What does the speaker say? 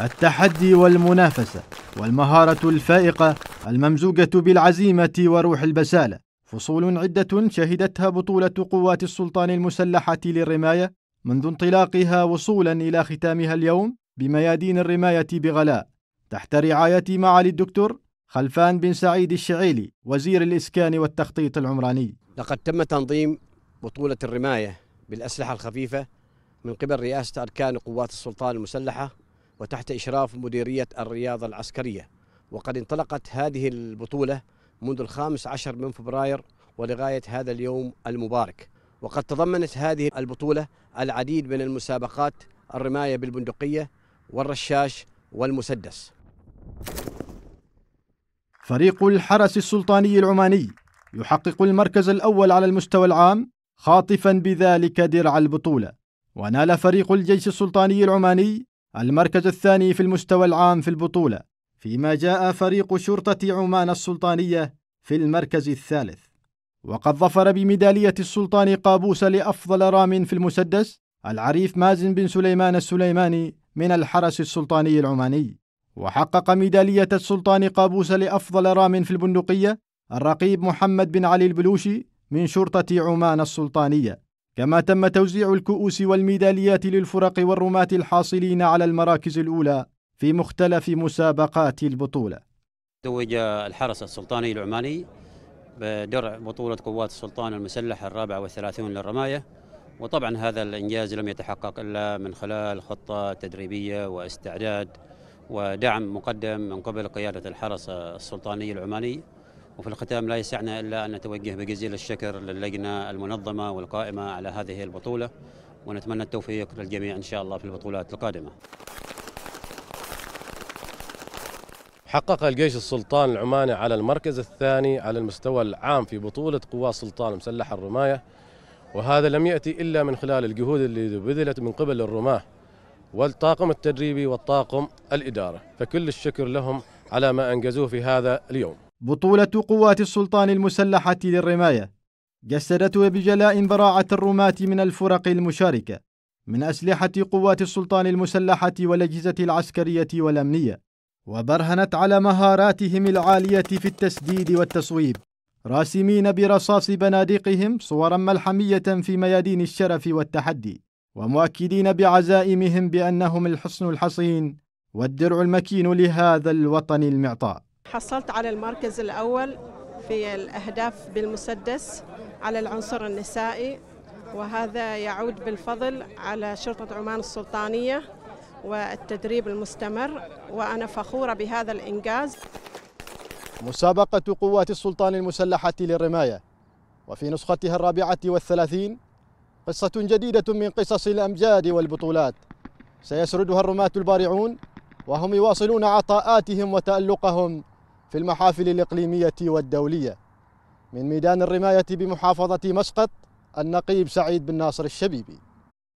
التحدي والمنافسة والمهارة الفائقة الممزوجة بالعزيمة وروح البسالة فصول عدة شهدتها بطولة قوات السلطان المسلحة للرماية منذ انطلاقها وصولا إلى ختامها اليوم بميادين الرماية بغلاء تحت رعاية معالي الدكتور خلفان بن سعيد الشعيلي وزير الإسكان والتخطيط العمراني لقد تم تنظيم بطولة الرماية بالأسلحة الخفيفة من قبل رئاسة أركان قوات السلطان المسلحة وتحت إشراف مديرية الرياضة العسكرية وقد انطلقت هذه البطولة منذ الخامس عشر من فبراير ولغاية هذا اليوم المبارك وقد تضمنت هذه البطولة العديد من المسابقات الرماية بالبندقية والرشاش والمسدس فريق الحرس السلطاني العماني يحقق المركز الأول على المستوى العام خاطفا بذلك درع البطولة ونال فريق الجيش السلطاني العماني المركز الثاني في المستوى العام في البطولة فيما جاء فريق شرطة عمان السلطانية في المركز الثالث وقد ظفر بميدالية السلطان قابوس لأفضل رام في المسدس العريف مازن بن سليمان السليماني من الحرس السلطاني العماني وحقق ميدالية السلطان قابوس لأفضل رام في البندقية الرقيب محمد بن علي البلوشي من شرطة عمان السلطانية كما تم توزيع الكؤوس والميداليات للفرق والرماة الحاصلين على المراكز الأولى في مختلف مسابقات البطولة توج الحرس السلطاني العماني بدرع بطولة قوات السلطان المسلحة الرابعة والثلاثون للرماية وطبعا هذا الإنجاز لم يتحقق إلا من خلال خطة تدريبية واستعداد ودعم مقدم من قبل قيادة الحرس السلطاني العماني وفي الختام لا يسعنا إلا أن نتوجه بجزيل الشكر للجنة المنظمة والقائمة على هذه البطولة ونتمنى التوفيق للجميع إن شاء الله في البطولات القادمة حقق الجيش السلطان العماني على المركز الثاني على المستوى العام في بطولة قوات سلطان المسلحة الرماية وهذا لم يأتي إلا من خلال الجهود اللي بذلت من قبل الرماة والطاقم التدريبي والطاقم الإدارة فكل الشكر لهم على ما أنجزوه في هذا اليوم بطولة قوات السلطان المسلحة للرماية جسدتها بجلاء براعة الرماة من الفرق المشاركة من أسلحة قوات السلطان المسلحة والأجهزة العسكرية والأمنية وبرهنت على مهاراتهم العالية في التسديد والتصويب راسمين برصاص بنادقهم صورا ملحمية في ميادين الشرف والتحدي ومؤكدين بعزائمهم بأنهم الحصن الحصين والدرع المكين لهذا الوطن المعطاء حصلت على المركز الأول في الأهداف بالمسدس على العنصر النسائي وهذا يعود بالفضل على شرطة عمان السلطانية والتدريب المستمر وأنا فخورة بهذا الإنجاز مسابقة قوات السلطان المسلحة للرماية وفي نسختها الرابعة والثلاثين قصة جديدة من قصص الأمجاد والبطولات سيسردها الرماة البارعون وهم يواصلون عطاءاتهم وتألقهم في المحافل الإقليمية والدولية من ميدان الرماية بمحافظة مسقط النقيب سعيد بن ناصر الشبيبي